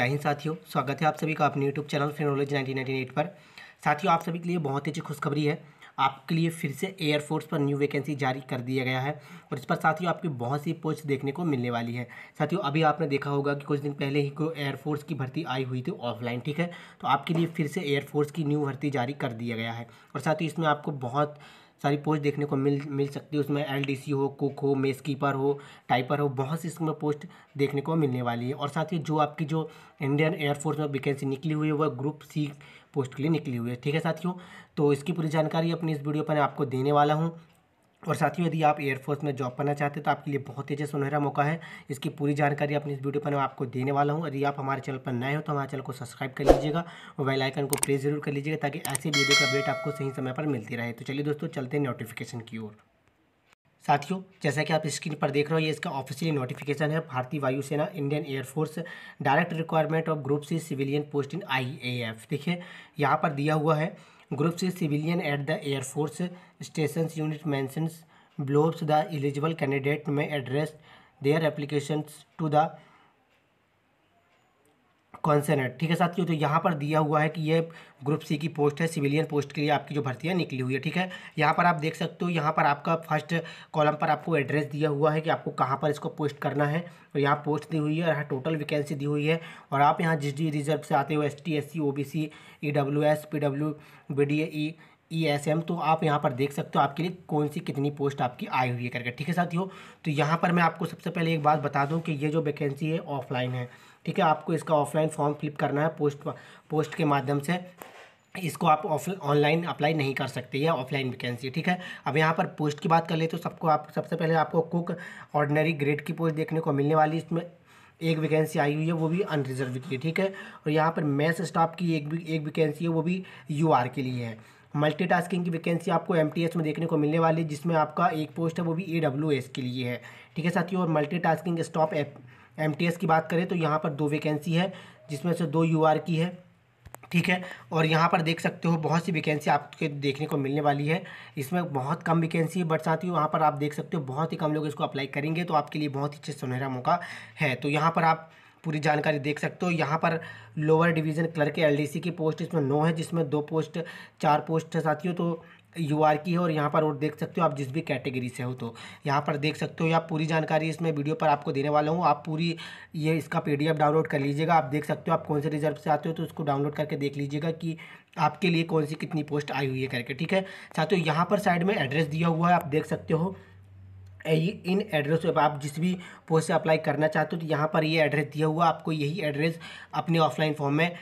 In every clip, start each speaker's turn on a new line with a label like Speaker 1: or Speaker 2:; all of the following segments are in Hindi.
Speaker 1: जय हिंद साथियों स्वागत है आप सभी का अपने यूट्यूब चैनल फिनोलॉजी नाइनटीन पर साथियों आप सभी के लिए बहुत ही अच्छी खुशखबरी है आपके लिए फिर से एयरफोर्स पर न्यू वैकेंसी जारी कर दिया गया है और इस पर साथियों आपकी बहुत सी पोस्ट देखने को मिलने वाली है साथियों अभी आपने देखा होगा कि कुछ दिन पहले ही को एयरफोर्स की भर्ती आई हुई थी ऑफलाइन ठीक है तो आपके लिए फिर से एयरफोर्स की न्यू भर्ती जारी कर दिया गया है और साथ ही इसमें आपको बहुत सारी पोस्ट देखने को मिल मिल सकती है उसमें एल हो कुक हो मेस कीपर हो टाइपर हो बहुत सी इसमें पोस्ट देखने को मिलने वाली है और साथ ही जो आपकी जो इंडियन एयरफोर्स में वैकेंसी निकली हुई है वह ग्रुप सी पोस्ट के लिए निकली हुई है ठीक है साथियों तो इसकी पूरी जानकारी अपनी इस वीडियो पर आपको देने वाला हूँ और साथियों यदि आप एयरफोर्स में जॉब करना चाहते हैं तो आपके लिए बहुत ही अच्छा सुनहरा मौका है इसकी पूरी जानकारी अपनी इस वीडियो पर मैं आपको देने वाला हूं यदि आप हमारे चैनल पर नए हो तो हमारे चैनल को सब्सक्राइब कर लीजिएगा और बेल आइकन को प्रेस जरूर कर लीजिएगा ताकि ऐसी वीडियो का अपडेट आपको सही समय पर मिलती रहे तो चलिए दोस्तों चलते हैं नोटिफिकेशन की ओर साथियों जैसा कि आप स्क्रीन पर देख रहे हो ये इसका ऑफिशियली नोटिफिकेशन है भारतीय वायुसेना Indian air force direct requirement of group C civilian post in I देखिए यहाँ पर दिया हुआ है group C civilian at the air force station unit mentions below the eligible candidate may address their applications to the concerned ठीक है साथियों तो यहाँ पर दिया हुआ है कि ये ग्रुप सी की पोस्ट है सिविलियन पोस्ट के लिए आपकी जो भर्ती है निकली हुई है ठीक है यहाँ पर आप देख सकते हो यहाँ पर आपका फर्स्ट कॉलम पर आपको एड्रेस दिया हुआ है कि आपको कहाँ पर इसको पोस्ट करना है और तो यहाँ पोस्ट दी हुई है और यहाँ टोटल वैकेंसी दी हुई है और आप यहाँ जिस रिजर्व से आते हो S T S C O B C E W S P W B D E E S M तो आप यहाँ पर देख सकते हो आपके लिए कौन सी कितनी पोस्ट आपकी आई हुई है करके ठीक है साथियों तो यहाँ पर मैं आपको सबसे पहले एक बात बता दूँ कि ये जो वैकेंसी है ऑफलाइन है ठीक है आपको इसका ऑफलाइन फॉर्म फिलप करना है पोस्ट पोस्ट के माध्यम से इसको आप ऑफ ऑनलाइन अप्लाई नहीं कर सकते ये ऑफलाइन वैकेंसी ठीक है अब यहाँ पर पोस्ट की बात कर ले तो सबको आप सबसे पहले आपको कुक ऑर्डनरी ग्रेड की पोस्ट देखने को मिलने वाली इसमें एक वैकेंसी आई हुई है वो भी अनरिजर्व के लिए ठीक है और यहाँ पर मैथ स्टाफ की एक भी एक वैकेंसी है वो भी यू आर के लिए है मल्टीटास्किंग की वैकेंसी आपको एम में देखने को मिलने वाली है जिसमें आपका एक पोस्ट है वो भी ए के लिए है ठीक है साथियों और मल्टीटास्किंग स्टॉप एम की बात करें तो यहाँ पर दो वैकेंसी है जिसमें से दो यू की है ठीक है और यहाँ पर देख सकते हो बहुत सी वैकेंसी आपके देखने को मिलने वाली है इसमें बहुत कम वैकेंसी है बट साथ ही वहाँ पर आप देख सकते हो बहुत ही कम लोग इसको अप्लाई करेंगे तो आपके लिए बहुत ही अच्छे सुनहरा मौका है तो यहाँ पर आप पूरी जानकारी देख सकते हो यहाँ पर लोअर डिवीज़न क्लर्क एलडीसी की पोस्ट इसमें नौ है जिसमें दो पोस्ट चार पोस्ट है साथियों तो यू आर की है और यहाँ पर और देख सकते हो आप जिस भी कैटेगरी से हो तो यहाँ पर देख सकते हो या पूरी जानकारी इसमें वीडियो पर आपको देने वाला हूँ आप पूरी ये इसका पी डाउनलोड कर लीजिएगा आप देख सकते हो आप कौन से रिजर्व से आते हो तो उसको डाउनलोड करके देख लीजिएगा कि आपके लिए कौन सी कितनी पोस्ट आई हुई है करके ठीक है साथियों यहाँ पर साइड में एड्रेस दिया हुआ है आप देख सकते हो इन एड्रेस पर आप जिस भी पोस्ट से अप्लाई करना चाहते हो तो यहाँ पर ये एड्रेस दिया हुआ आपको यही एड्रेस अपने ऑफलाइन फॉर्म में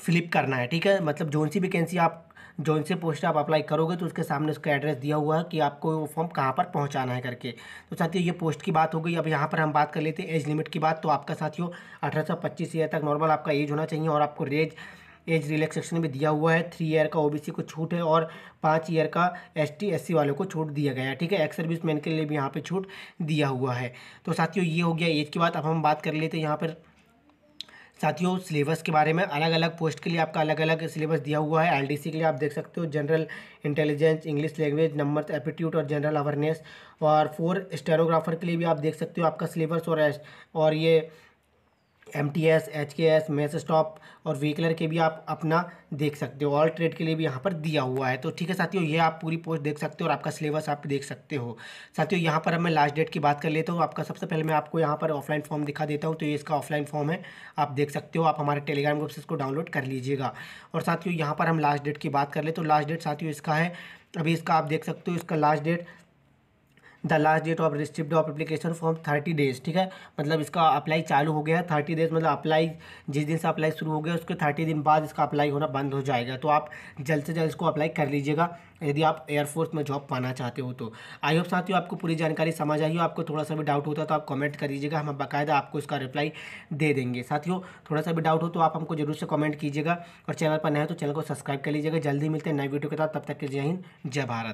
Speaker 1: फ़िलिप करना है ठीक है मतलब जोन सी वैकेंसी आप जौन से पोस्ट आप अप्लाई करोगे तो उसके सामने उसका एड्रेस दिया हुआ है कि आपको वो फॉर्म कहाँ पर पहुँचाना है करके तो साथियों ये पोस्ट की बात हो गई अब यहाँ पर हम बात कर लेते हैं एज लिमिट की बात तो आपका साथियों अठारह सौ पच्चीस ईयर तक नॉर्मल आपका एज होना चाहिए और आपको रेज एज रिलैक्सेशन में दिया हुआ है थ्री ईयर का ओबीसी को छूट है और पाँच ईयर का एसटी एससी वालों को छूट दिया गया है ठीक है एक्स सर्विस मैन के लिए भी यहाँ पे छूट दिया हुआ है तो साथियों ये हो गया एज की बात अब हम बात कर लेते हैं यहाँ पर साथियों सिलेबस के बारे में अलग अलग पोस्ट के लिए आपका अलग अलग सिलेबस दिया हुआ है एलडीसी के लिए आप देख सकते हो general intelligence English language number aptitude और जनरल अवेयरनेस और फोर स्टेरोग्राफर के लिए भी आप देख सकते हो आपका सिलेबस और और ये M T S H K S mess staff और व्हीकलर के भी आप अपना देख सकते हो ऑल ट्रेड के लिए भी यहाँ पर दिया हुआ है तो ठीक है साथियों ये आप पूरी पोस्ट देख सकते हो और आपका सिलेबस आप देख सकते हो साथियों यहाँ पर अब मैं लास्ट डेट की बात कर लेता हूँ आपका सबसे पहले मैं आपको यहाँ पर ऑफलाइन फॉर्म दिखा देता हूँ तो ये इसका ऑफलाइन फॉर्म है आप देख सकते हो आप हमारे टेलीग्राम ग्रुप से इसको डाउनलोड कर लीजिएगा और साथियों यहाँ पर हम लास्ट डेट की बात कर ले तो लास्ट डेट साथियों इसका है अभी इसका आप देख सकते हो इसका last date the last date of receipt of application form thirty days ठीक है मतलब इसका अप्लाई चालू हो गया है थर्टी डेज मतलब अप्लाई जिस दिन से अप्लाई शुरू हो गया उसके थर्टी दिन बाद इसका अप्लाई होना बंद हो जाएगा तो आप जल्द से जल्द इसको अप्लाई कर लीजिएगा यदि आप एयरफोर्स में जॉब पाना चाहते हो तो आई होप साथियों आपको पूरी जानकारी समझ आई हो आपको थोड़ा सा भी डाउट होता है तो आप कमेंट कर दीजिएगा हम बाकायदा आपको इसका रिप्लाई दे देंगे साथियों थोड़ा सा भी डाउट हो तो आप हमको जरूर से कमेंट कीजिएगा और चैनल पर नए तो चैनल को सब्सक्राइब कर लीजिएगा जल्दी मिलते हैं नए वीडियो के साथ तब तक के जय हिंद जय भारत